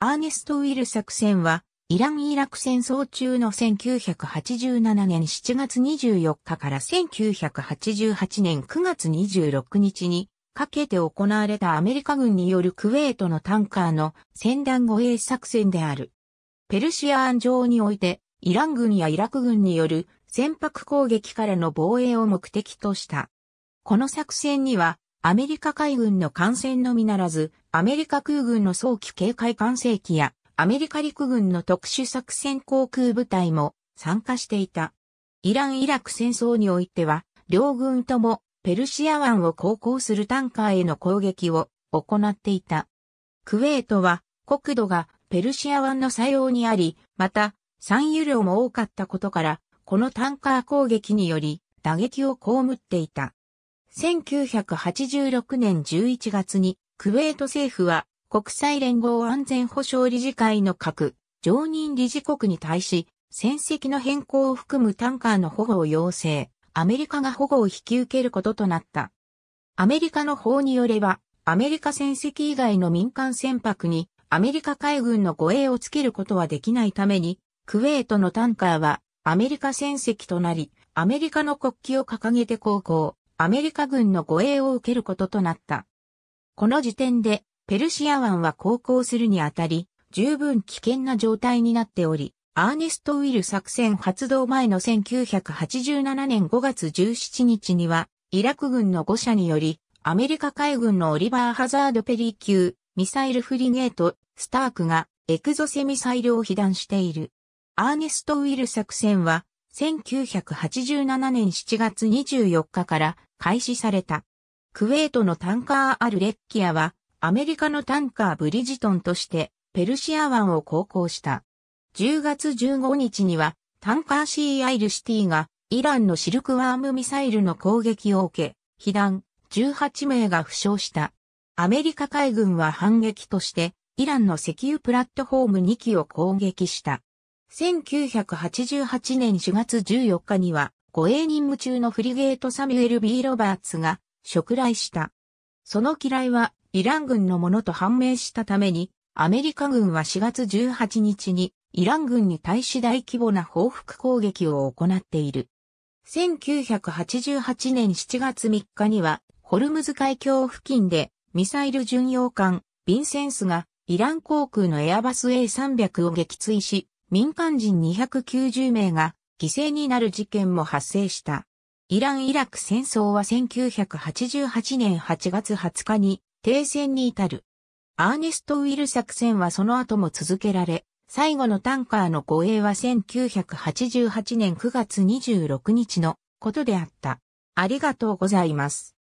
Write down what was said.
アーネスト・ウィル作戦は、イラン・イラク戦争中の1987年7月24日から1988年9月26日にかけて行われたアメリカ軍によるクウェートのタンカーの戦団護衛作戦である。ペルシア案上において、イラン軍やイラク軍による船舶攻撃からの防衛を目的とした。この作戦には、アメリカ海軍の艦船のみならず、アメリカ空軍の早期警戒艦艇機や、アメリカ陸軍の特殊作戦航空部隊も参加していた。イラン・イラク戦争においては、両軍ともペルシア湾を航行するタンカーへの攻撃を行っていた。クウェートは国土がペルシア湾の作用にあり、また、産油量も多かったことから、このタンカー攻撃により打撃を被っていた。1986年11月に、クウェート政府は、国際連合安全保障理事会の各常任理事国に対し、戦績の変更を含むタンカーの保護を要請、アメリカが保護を引き受けることとなった。アメリカの法によれば、アメリカ戦績以外の民間船舶に、アメリカ海軍の護衛をつけることはできないために、クウェートのタンカーは、アメリカ戦績となり、アメリカの国旗を掲げて航行、アメリカ軍の護衛を受けることとなった。この時点で、ペルシア湾は航行するにあたり、十分危険な状態になっており、アーネスト・ウィル作戦発動前の1987年5月17日には、イラク軍の5社により、アメリカ海軍のオリバー・ハザード・ペリー級、ミサイルフリゲート、スタークがエクゾセミサイルを被弾している。アーネスト・ウィル作戦は1987年7月24日から開始された。クウェートのタンカーアルレッキアは、アメリカのタンカーブリジトンとして、ペルシア湾を航行した。10月15日には、タンカーシーアイルシティが、イランのシルクワームミサイルの攻撃を受け、被弾、18名が負傷した。アメリカ海軍は反撃として、イランの石油プラットフォーム2機を攻撃した。1988年4月14日には、護衛任務中のフリゲートサミュエル・ B・ ロバーツが、触来した。その嫌いは、イラン軍のものと判明したために、アメリカ軍は4月18日に、イラン軍に対し大規模な報復攻撃を行っている。1988年7月3日には、ホルムズ海峡付近で、ミサイル巡洋艦、ビンセンスが、イラン航空のエアバス A300 を撃墜し、民間人290名が犠牲になる事件も発生した。イラン・イラク戦争は1988年8月20日に停戦に至る。アーネスト・ウィル作戦はその後も続けられ、最後のタンカーの護衛は1988年9月26日のことであった。ありがとうございます。